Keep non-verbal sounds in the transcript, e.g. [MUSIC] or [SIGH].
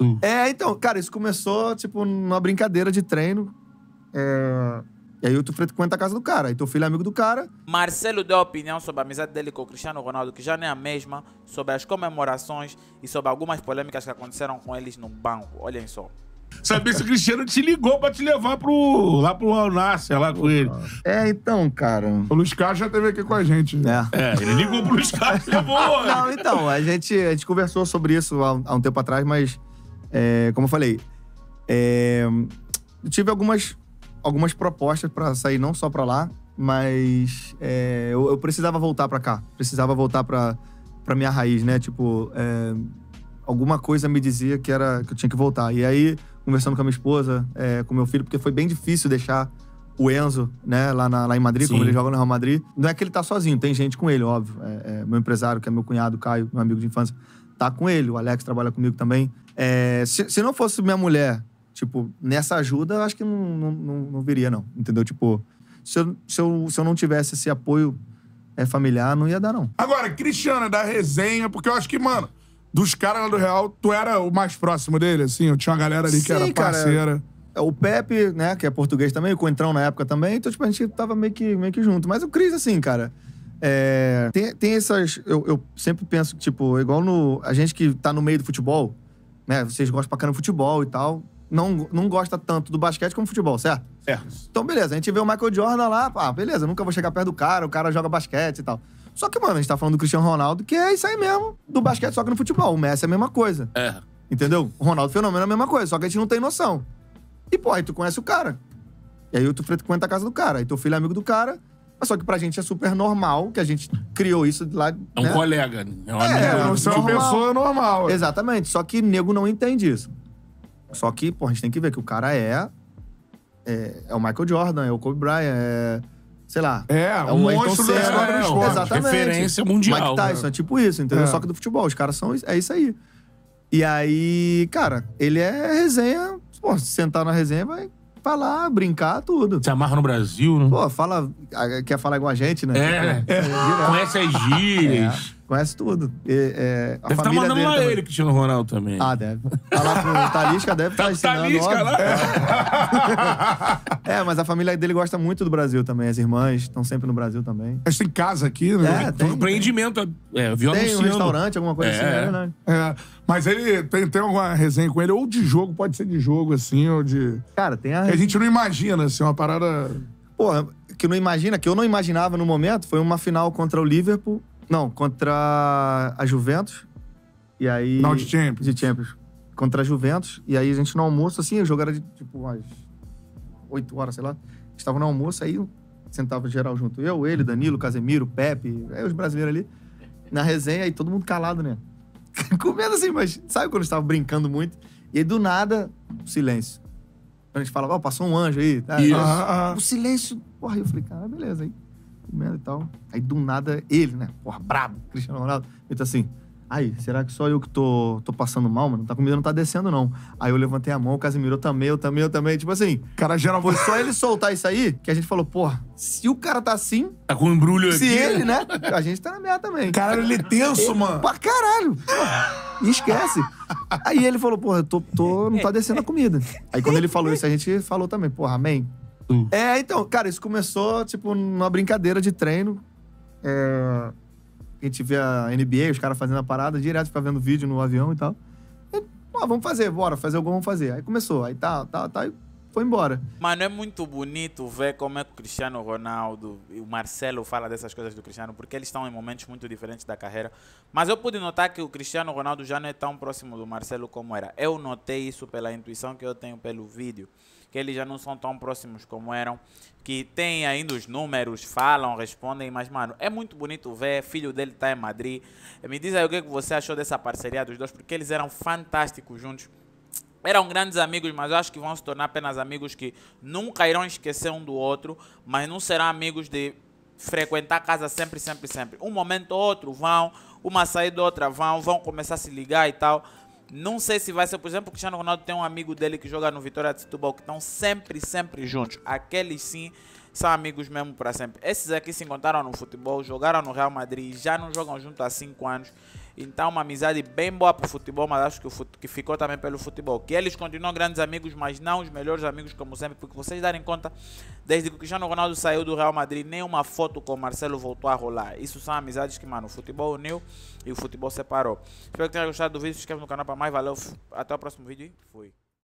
Hum. É, então, cara, isso começou, tipo, numa brincadeira de treino. É... E aí tu frequenta a casa do cara, aí teu filho é amigo do cara. Marcelo deu opinião sobre a amizade dele com o Cristiano Ronaldo, que já não é a mesma, sobre as comemorações e sobre algumas polêmicas que aconteceram com eles no banco. Olhem só. Saber se o Cristiano te ligou pra te levar pro, lá pro Alnácia, lá com ele. É, então, cara. O Luiz Carlos já esteve aqui com a gente. É. é. ele ligou pro Luiz Carlos e levou. [LAUGHS] Não, então, a gente, a gente conversou sobre isso há, há um tempo atrás, mas é, como eu falei, é, eu tive algumas, algumas propostas para sair não só para lá, mas é, eu, eu, precisava voltar para cá, precisava voltar para para minha raiz, né? Tipo, é, alguma coisa me dizia que era que eu tinha que voltar. E aí, conversando com a minha esposa, é, com meu filho, porque foi bem difícil deixar o Enzo, né, lá, na, lá em Madrid, Sim. como ele joga no Real Madrid. Não é que ele tá sozinho, tem gente com ele, óbvio. É, é, meu empresário, que é meu cunhado, Caio, meu amigo de infância tá com ele. O Alex trabalha comigo também. É, se, se não fosse minha mulher, tipo, nessa ajuda, eu acho que não, não, não, não viria, não. Entendeu? Tipo, se eu, se eu, se eu não tivesse esse apoio é, familiar, não ia dar, não. Agora, Cristiano, da resenha, porque eu acho que, mano, dos caras lá do Real, tu era o mais próximo dele, assim? Eu tinha uma galera ali Sim, que era parceira. Cara, é, o Pepe, né, que é português também, o Coentrão na época também, então, tipo, a gente tava meio que, meio que junto. Mas o Cris, assim, cara. É, tem, tem essas. Eu, eu, sempre penso, tipo, igual no. A gente que tá no meio do futebol, né? Vocês gostam pra caramba do futebol e tal. Não, não gosta tanto do basquete como do futebol, certo? Certo. Então, beleza, a gente vê o Michael Jordan lá, ah, beleza, nunca vou chegar perto do cara, o cara joga basquete e tal. Só que, mano, a gente tá falando do Cristiano Ronaldo, que é isso aí mesmo, do basquete, só que no futebol. O Messi é a mesma coisa. É. Entendeu? O Ronaldo Fenômeno é a mesma coisa, só que a gente não tem noção. E, pô, aí tu conhece o cara. E aí tu frequenta a casa do cara, aí teu filho é amigo do cara, mas só que pra gente é super normal, que a gente criou isso de lá. É um né? colega, é é, Você é uma pessoa normal. Exatamente. Só que nego não entende isso. Só que, pô, a gente tem que ver que o cara é. É, é o Michael Jordan, é o Kobe Bryant, é. Sei lá. É, é um monstro do esporte. Exatamente. Referência mundial. Mike né? Tyson, né? é tipo isso, entendeu? É. Só que do futebol, os caras são. É isso aí. E aí, cara, ele é resenha. Pô, se sentar na resenha, vai falar, brincar, tudo. Se amarra no Brasil, né? Pô, fala, ah, quer falar com a gente, né? É, é. é. conhece as gírias. É. Conhece tudo. E, é, a deve estar tá mandando lá ele, Cristiano Ronaldo também. Ah, deve. Falar tá pro Talisca, deve estar tá, tá ensinando. Talisca lá. [LAUGHS] É. mas a família dele gosta muito do Brasil também. As irmãs estão sempre no Brasil também. Mas tem casa aqui, né? É, tem, um empreendimento. É, viu tem um restaurante, alguma coisa assim, é. assim, né? É, mas ele tem, tem alguma resenha com ele, ou de jogo, pode ser de jogo, assim, ou de. Cara, tem a. Que a gente não imagina, assim, uma parada. Porra, que não imagina, que eu não imaginava no momento, foi uma final contra o Liverpool não, contra a Juventus. E aí. Não, de Champions. De Champions. Contra a Juventus. E aí a gente no almoço, assim, o jogo era de tipo umas 8 horas, sei lá. Estava no almoço, aí sentava geral junto. Eu, ele, Danilo, Casemiro, Pepe, aí os brasileiros ali. Na resenha, aí todo mundo calado, né? [LAUGHS] Comendo assim, mas sabe quando estava brincando muito? E aí do nada, silêncio. Então a gente falava, oh, passou um anjo aí. Tá? Isso. O silêncio. Porra, eu falei, cara, beleza. Aí comendo e tal. Aí do nada ele, né? Porra, brabo, Cristiano Ronaldo. Ele tá assim. Aí, será que só eu que tô, tô passando mal, mano? Tá comida não tá descendo, não. Aí eu levantei a mão, o Casimiro, eu também, eu também, eu também. Tipo assim, cara, não foi só ele soltar isso aí que a gente falou, porra, se o cara tá assim. Tá com um embrulho se aqui. Se ele, né? né? A gente tá na merda também. Caralho, ele é tenso, mano. Pra caralho. me esquece. Aí ele falou, porra, eu tô, tô, não tá descendo a comida. Aí quando ele falou isso, a gente falou também, porra, amém. Sim. Hum. É, então, cara, isso começou, tipo, numa brincadeira de treino. É... A gente a NBA, os caras fazendo a parada, direto ficar vendo vídeo no avião e tal. E, vamos fazer, bora, fazer o gol, vamos fazer. Aí começou, aí tá, tá, tá. E foi embora. Mano, é muito bonito ver como é que o Cristiano Ronaldo e o Marcelo fala dessas coisas do Cristiano, porque eles estão em momentos muito diferentes da carreira. Mas eu pude notar que o Cristiano Ronaldo já não é tão próximo do Marcelo como era. Eu notei isso pela intuição que eu tenho pelo vídeo, que eles já não são tão próximos como eram, que tem ainda os números, falam, respondem, mas mano, é muito bonito ver, filho dele tá em Madrid. Me diz aí o que você achou dessa parceria dos dois, porque eles eram fantásticos juntos eram grandes amigos, mas eu acho que vão se tornar apenas amigos que nunca irão esquecer um do outro, mas não serão amigos de frequentar a casa sempre, sempre, sempre. Um momento ou outro vão, uma saída ou outra vão, vão começar a se ligar e tal. Não sei se vai ser, por exemplo, o Cristiano Ronaldo tem um amigo dele que joga no Vitória de Setúbal, que estão sempre, sempre juntos. Aqueles sim são amigos mesmo para sempre. Esses aqui se encontraram no futebol, jogaram no Real Madrid, já não jogam junto há 5 anos então, uma amizade bem boa pro futebol, mas acho que, o fut... que ficou também pelo futebol. Que eles continuam grandes amigos, mas não os melhores amigos, como sempre, porque vocês darem conta, desde que o Cristiano Ronaldo saiu do Real Madrid, nenhuma foto com o Marcelo voltou a rolar. Isso são amizades que, mano, o futebol uniu e o futebol separou. Espero que tenham gostado do vídeo. Se inscreve no canal para mais. Valeu, até o próximo vídeo e fui.